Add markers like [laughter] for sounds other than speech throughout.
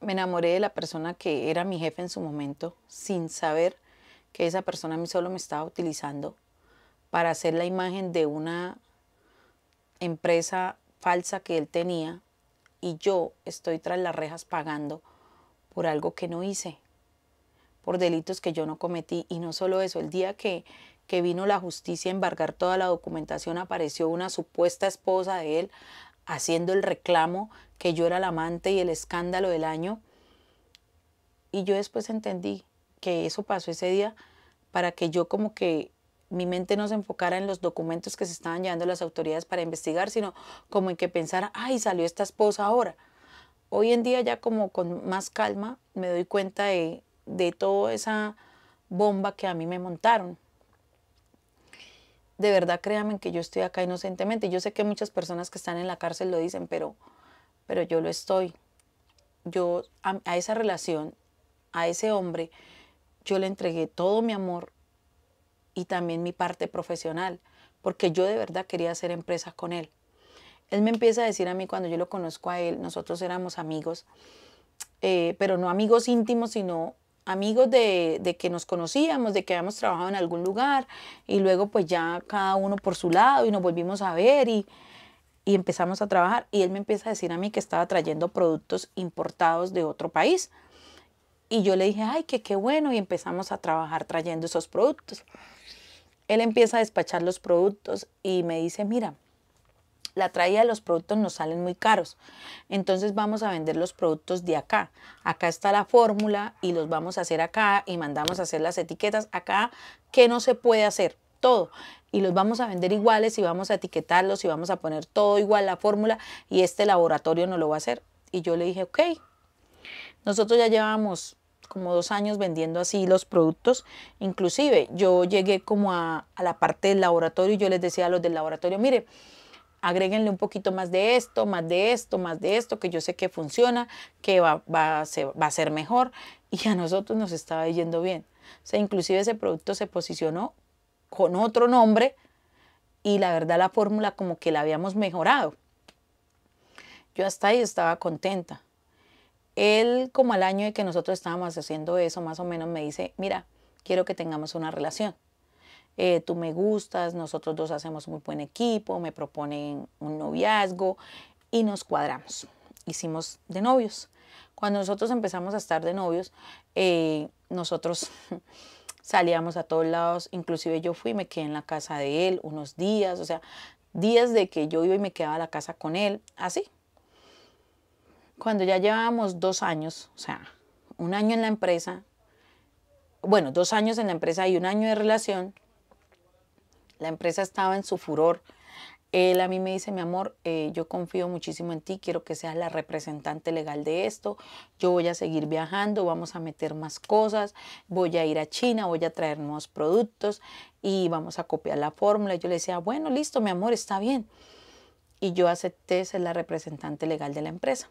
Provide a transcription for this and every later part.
me enamoré de la persona que era mi jefe en su momento, sin saber que esa persona a mí solo me estaba utilizando para hacer la imagen de una empresa falsa que él tenía y yo estoy tras las rejas pagando por algo que no hice, por delitos que yo no cometí. Y no solo eso, el día que, vino la justicia a embargar toda la documentación apareció una supuesta esposa de él haciendo el reclamo que yo era el amante y el escándalo del año. Y yo después entendí que eso pasó ese día para que yo como que mi mente no se enfocara en los documentos que se estaban llevando las autoridades para investigar, sino como en que pensara, ay, salió esta esposa ahora. Hoy en día ya como con más calma me doy cuenta de, de toda esa bomba que a mí me montaron de verdad créanme que yo estoy acá inocentemente. Yo sé que muchas personas que están en la cárcel lo dicen, pero, pero yo lo estoy. Yo a, esa relación, a ese hombre, yo le entregué todo mi amor y también mi parte profesional, porque yo de verdad quería hacer empresas con él. Él me empieza a decir a mí cuando yo lo conozco a él, nosotros éramos amigos, eh, pero no amigos íntimos, sino amigos de, que nos conocíamos, de que habíamos trabajado en algún lugar y luego pues ya cada uno por su lado y nos volvimos a ver y, y empezamos a trabajar y él me empieza a decir a mí que estaba trayendo productos importados de otro país y yo le dije, ay, que qué bueno y empezamos a trabajar trayendo esos productos. Él empieza a despachar los productos y me dice, mira, la traída de los productos nos salen muy caros. Entonces vamos a vender los productos de acá. Acá está la fórmula y los vamos a hacer acá y mandamos a hacer las etiquetas acá que no se puede hacer todo y los vamos a vender iguales y vamos a etiquetarlos y vamos a poner todo igual la fórmula y este laboratorio no lo va a hacer. Y yo le dije, ok, nosotros ya llevamos como dos años vendiendo así los productos. Inclusive yo llegué como a, a la parte del laboratorio y yo les decía a los del laboratorio, mire, agréguenle un poquito más de esto, más de esto, más de esto, que yo sé que funciona, que va, a ser mejor [laughs] y a nosotros nos estaba yendo bien. O sea, inclusive ese producto se posicionó con otro nombre y la verdad la fórmula como que la habíamos mejorado. Yo hasta ahí estaba contenta. Él como al año de que nosotros estábamos haciendo eso, más o menos me dice, mira, quiero que tengamos una relación. Eh, tú me gustas, nosotros dos hacemos muy buen equipo, me proponen un noviazgo y nos cuadramos. Hicimos de novios. Cuando nosotros empezamos a estar de novios, eh, nosotros [laughs] salíamos a todos lados, inclusive yo fui, me quedé en la casa de él unos días, o sea, días de que yo iba y me quedaba a la casa con él, así. Cuando ya llevábamos dos años, o sea, un año en la empresa, bueno, dos años en la empresa y un año de relación, la empresa estaba en su furor. Él a mí me dice, mi amor, eh, yo confío muchísimo en ti, quiero que seas la representante legal de esto, yo voy a seguir viajando, vamos a meter más cosas, voy a ir a China, voy a traer nuevos productos y vamos a copiar la fórmula. Yo le decía, bueno, listo, mi amor, está bien. Y yo acepté ser la representante legal de la empresa.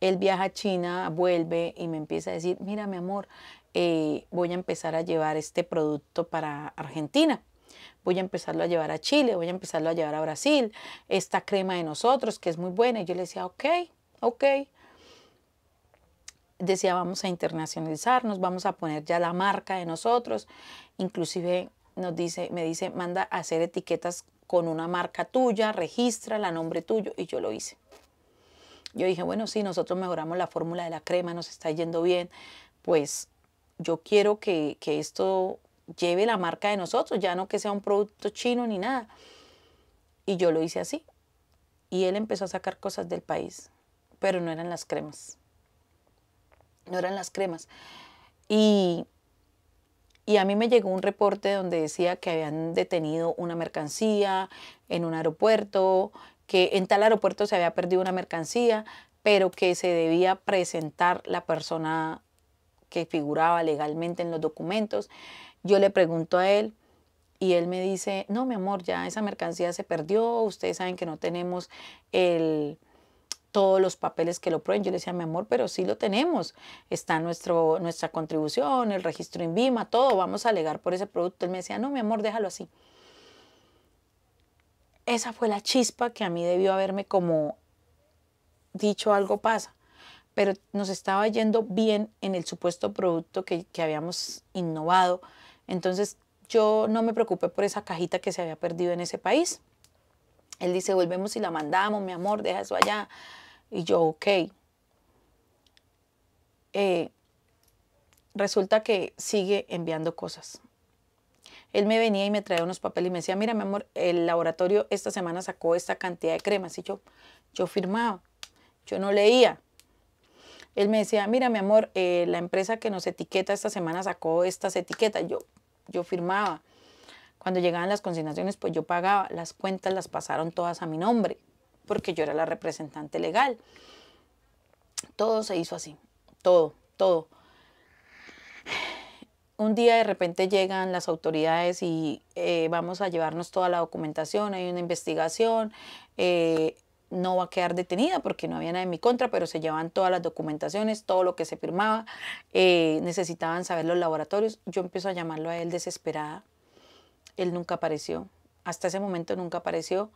Él viaja a China, vuelve y me empieza a decir, mira, mi amor, eh, voy a empezar a llevar este producto para Argentina voy a empezarlo a llevar a Chile, voy a empezarlo a llevar a Brasil, esta crema de nosotros que es muy buena. Y yo le decía, ok, ok. Decía, vamos a internacionalizarnos, vamos a poner ya la marca de nosotros. Inclusive nos dice, me dice, manda a hacer etiquetas con una marca tuya, registra la nombre tuyo y yo lo hice. Yo dije, bueno, si nosotros mejoramos la fórmula de la crema, nos está yendo bien, pues yo quiero que, que esto lleve la marca de nosotros, ya no que sea un producto chino ni nada. Y yo lo hice así. Y él empezó a sacar cosas del país, pero no eran las cremas. No eran las cremas. Y, y a mí me llegó un reporte donde decía que habían detenido una mercancía en un aeropuerto, que en tal aeropuerto se había perdido una mercancía, pero que se debía presentar la persona que figuraba legalmente en los documentos yo le pregunto a él y él me dice, no, mi amor, ya esa mercancía se perdió, ustedes saben que no tenemos todos los papeles que lo prueben. Yo le decía, mi amor, pero sí lo tenemos. Está nuestro, nuestra contribución, el registro en Vima, todo, vamos a alegar por ese producto. Él me decía, no, mi amor, déjalo así. Esa fue la chispa que a mí debió haberme como dicho algo pasa pero nos estaba yendo bien en el supuesto producto que, que, habíamos innovado entonces yo no me preocupé por esa cajita que se había perdido en ese país. Él dice, volvemos y la mandamos, mi amor, deja eso allá. Y yo, ok. Eh, resulta que sigue enviando cosas. Él me venía y me traía unos papeles y me decía, mira, mi amor, el laboratorio esta semana sacó esta cantidad de cremas. Y yo, yo firmaba, yo no leía, él me decía, mira mi amor, eh, la empresa que nos etiqueta esta semana sacó estas etiquetas. Yo, yo firmaba. Cuando llegaban las consignaciones, pues yo pagaba. Las cuentas las pasaron todas a mi nombre, porque yo era la representante legal. Todo se hizo así, todo, todo. Un día de repente llegan las autoridades y eh, vamos a llevarnos toda la documentación, hay una investigación, eh, no va a quedar detenida porque no había nada en mi contra, pero se llevaban todas las documentaciones, todo lo que se firmaba, eh, necesitaban saber los laboratorios. Yo empiezo a llamarlo a él desesperada. Él nunca apareció. Hasta ese momento nunca apareció.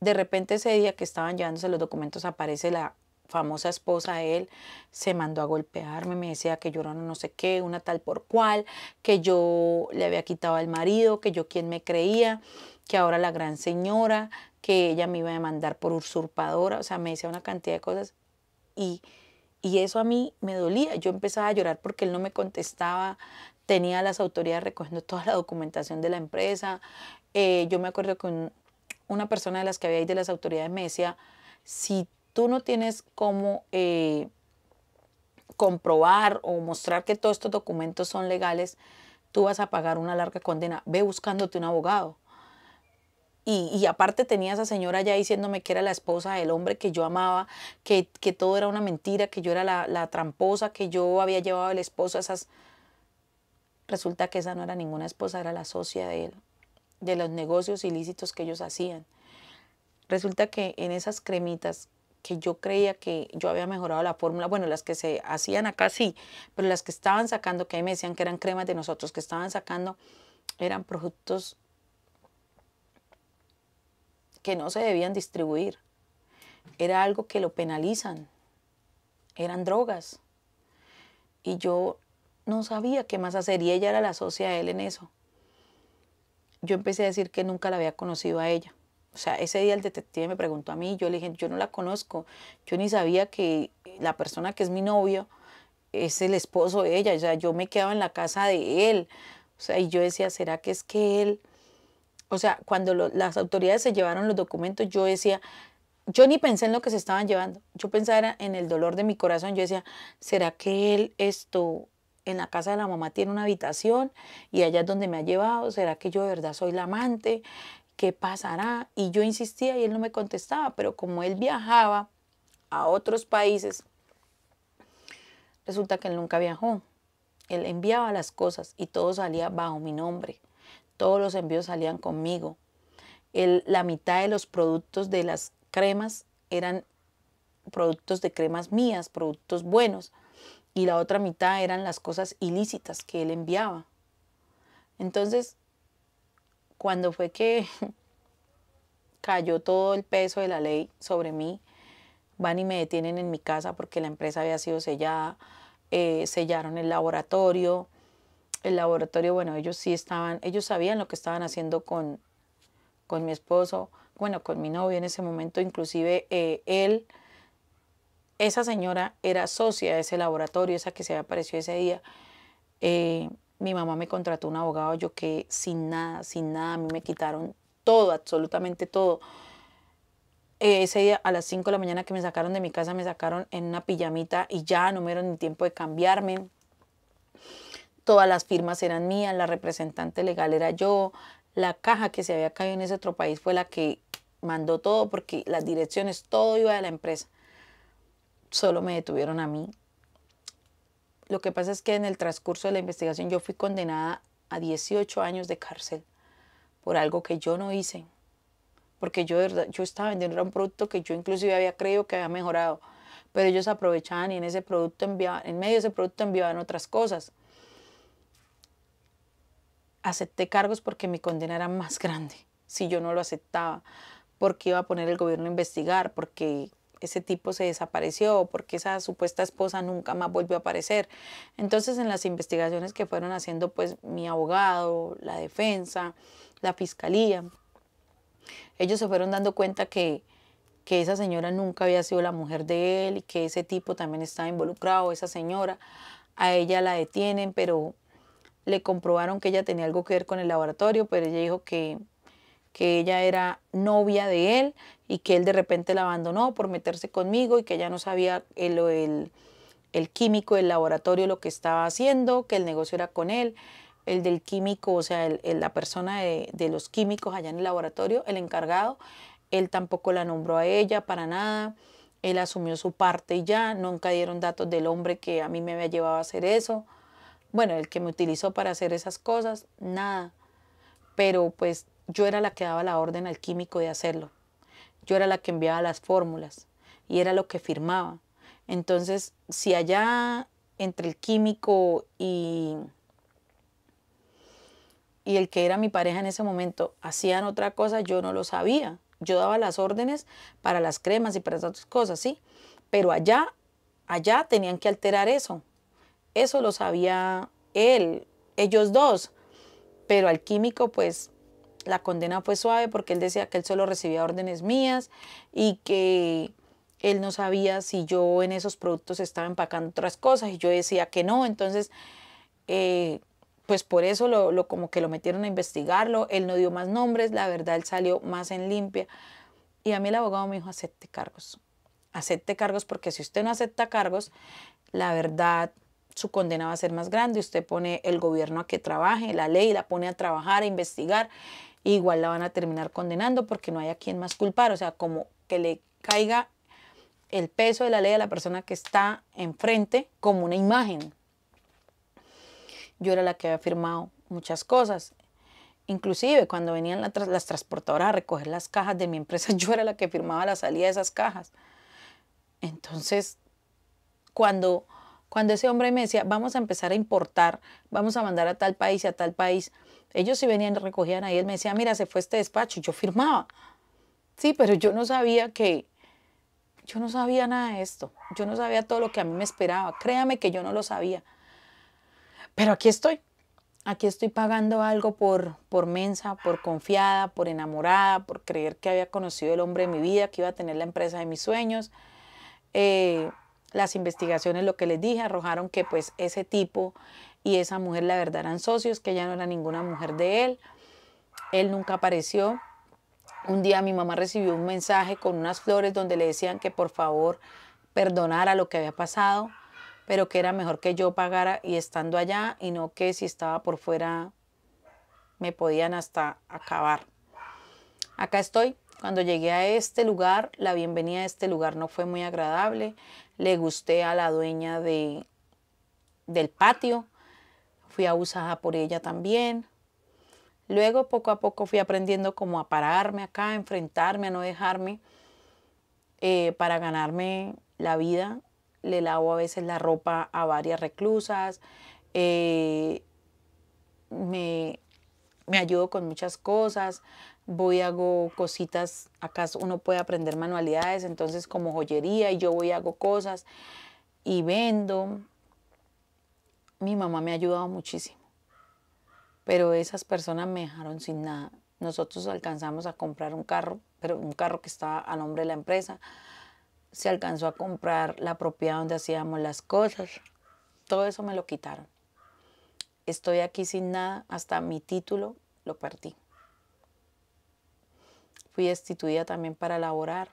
De repente ese día que estaban llevándose los documentos aparece la famosa esposa de él, se mandó a golpearme, me decía que yo no sé qué, una tal por cual, que yo le había quitado al marido, que yo quién me creía que ahora la gran señora, que ella me iba a demandar por usurpadora, o sea, me decía una cantidad de cosas y, y eso a mí me dolía. Yo empezaba a llorar porque él no me contestaba, tenía las autoridades recogiendo toda la documentación de la empresa. Eh, yo me acuerdo que una persona de las que había ahí de las autoridades me decía, si tú no tienes cómo eh, comprobar o mostrar que todos estos documentos son legales, tú vas a pagar una larga condena. Ve buscándote un abogado. Y, aparte tenía esa señora ya diciéndome que era la esposa del hombre que yo amaba, que, todo era una mentira, que yo era la, tramposa, que yo había llevado al esposo a esas... Resulta que esa no era ninguna esposa, era la socia de él, de los negocios ilícitos que ellos hacían. Resulta que en esas cremitas que yo creía que yo había mejorado la fórmula, bueno, las que se hacían acá sí, pero las que estaban sacando, que ahí me decían que eran cremas de nosotros, que estaban sacando, eran productos que no se debían distribuir. Era algo que lo penalizan. Eran drogas. Y yo no sabía qué más hacer y ella era la socia de él en eso. Yo empecé a decir que nunca la había conocido a ella. O sea, ese día el detective me preguntó a mí, yo le dije, yo no la conozco, yo ni sabía que la persona que es mi novio es el esposo de ella, o sea, yo me quedaba en la casa de él. O sea, y yo decía, ¿será que es que él o sea, cuando las autoridades se llevaron los documentos, yo decía, yo ni pensé en lo que se estaban llevando. Yo pensaba en el dolor de mi corazón. Yo decía, ¿será que él esto en la casa de la mamá tiene una habitación y allá es donde me ha llevado? ¿Será que yo de verdad soy la amante? ¿Qué pasará? Y yo insistía y él no me contestaba, pero como él viajaba a otros países, resulta que él nunca viajó. Él enviaba las cosas y todo salía bajo mi nombre. Todos los envíos salían conmigo. la mitad de los productos de las cremas eran productos de cremas mías, productos buenos, y la otra mitad eran las cosas ilícitas que él enviaba. Entonces, cuando fue que [laughs] cayó todo el peso de la ley sobre mí, van y me detienen en mi casa porque la empresa había sido sellada, eh, sellaron el laboratorio, el laboratorio, bueno, ellos sí estaban, ellos sabían lo que estaban haciendo con, con mi esposo, bueno, con mi novio en ese momento, inclusive eh, él, esa señora era socia de ese laboratorio, esa que se apareció ese día. Eh, mi mamá me contrató un abogado, yo que sin nada, sin nada, a mí me quitaron todo, absolutamente todo. Eh, ese día a las 5 de la mañana que me sacaron de mi casa, me sacaron en una pijamita y ya no me dieron ni tiempo de cambiarme todas las firmas eran mías, la representante legal era yo, la caja que se había caído en ese otro país fue la que mandó todo porque las direcciones, todo iba de la empresa. Solo me detuvieron a mí. Lo que pasa es que en el transcurso de la investigación yo fui condenada a 18 años de cárcel por algo que yo no hice. Porque yo, yo estaba vendiendo un producto que yo inclusive había creído que había mejorado. Pero ellos aprovechaban y en ese producto enviaban, en medio de ese producto enviaban otras cosas acepté cargos porque mi condena era más grande si yo no lo aceptaba, porque iba a poner el gobierno a investigar, porque ese tipo se desapareció, porque esa supuesta esposa nunca más volvió a aparecer. Entonces en las investigaciones que fueron haciendo pues mi abogado, la defensa, la fiscalía, ellos se fueron dando cuenta que, que esa señora nunca había sido la mujer de él y que ese tipo también estaba involucrado, esa señora, a ella la detienen, pero le comprobaron que ella tenía algo que ver con el laboratorio, pero ella dijo que, que ella era novia de él y que él de repente la abandonó por meterse conmigo y que ella no sabía el, el, el químico del laboratorio lo que estaba haciendo, que el negocio era con él el del químico, o sea, la persona de, de, los químicos allá en el laboratorio, el encargado, él tampoco la nombró a ella para nada, él asumió su parte y ya, nunca dieron datos del hombre que a mí me había llevado a hacer eso bueno, el que me utilizó para hacer esas cosas, nada. Pero pues yo era la que daba la orden al químico de hacerlo. Yo era la que enviaba las fórmulas y era lo que firmaba. Entonces, si allá entre el químico y, y el que era mi pareja en ese momento hacían otra cosa, yo no lo sabía. Yo daba las órdenes para las cremas y para esas otras cosas, sí. Pero allá, allá tenían que alterar eso. Eso lo sabía él, ellos dos. Pero al químico, pues, la condena fue suave porque él decía que él solo recibía órdenes mías y que él no sabía si yo en esos productos estaba empacando otras cosas y yo decía que no. Entonces, eh, pues por eso lo, como que lo metieron a investigarlo, él no dio más nombres, la verdad él salió más en limpia. Y a mí el abogado me dijo, acepte cargos, acepte cargos porque si usted no acepta cargos, la verdad su condena va a ser más grande. Usted pone el gobierno a que trabaje, la ley la pone a trabajar, a investigar, igual la van a terminar condenando porque no hay a quien más culpar. O sea, como que le caiga el peso de la ley a la persona que está enfrente como una imagen. Yo era la que había firmado muchas cosas. Inclusive cuando venían las transportadoras a recoger las cajas de mi empresa, [laughs] yo era la que firmaba la salida de esas cajas. Entonces, cuando cuando ese hombre me decía, vamos a empezar a importar, vamos a mandar a tal país y a tal país, ellos si venían, recogían ahí, él me decía, mira, se fue este despacho, y yo firmaba. Sí, pero yo no sabía que, yo no sabía nada de esto, yo no sabía todo lo que a mí me esperaba, créame que yo no lo sabía. Pero aquí estoy, aquí estoy pagando algo por, por mensa, por confiada, por enamorada, por creer que había conocido el hombre de mi vida, que iba a tener la empresa de mis sueños. Eh, las investigaciones, lo que les dije, arrojaron que pues ese tipo y esa mujer la verdad eran socios, que ya no era ninguna mujer de él. Él nunca apareció. Un día mi mamá recibió un mensaje con unas flores donde le decían que por favor perdonara lo que había pasado, pero que era mejor que yo pagara y estando allá y no que si estaba por fuera me podían hasta acabar. Acá estoy. Cuando llegué a este lugar, la bienvenida a este lugar no fue muy agradable le gusté a la dueña de, del patio, fui abusada por ella también. Luego poco a poco fui aprendiendo como a pararme acá, a enfrentarme, a no dejarme eh, para ganarme la vida. Le lavo a veces la ropa a varias reclusas, eh, me, me ayudo con muchas cosas, voy hago cositas, acá uno puede aprender manualidades, entonces como joyería y yo voy hago cosas y vendo. Mi mamá me ha ayudado muchísimo, pero esas personas me dejaron sin nada. Nosotros alcanzamos a comprar un carro, pero un carro que estaba a nombre de la empresa. Se alcanzó a comprar la propiedad donde hacíamos las cosas. Todo eso me lo quitaron. Estoy aquí sin nada, hasta mi título lo perdí fui destituida también para laborar.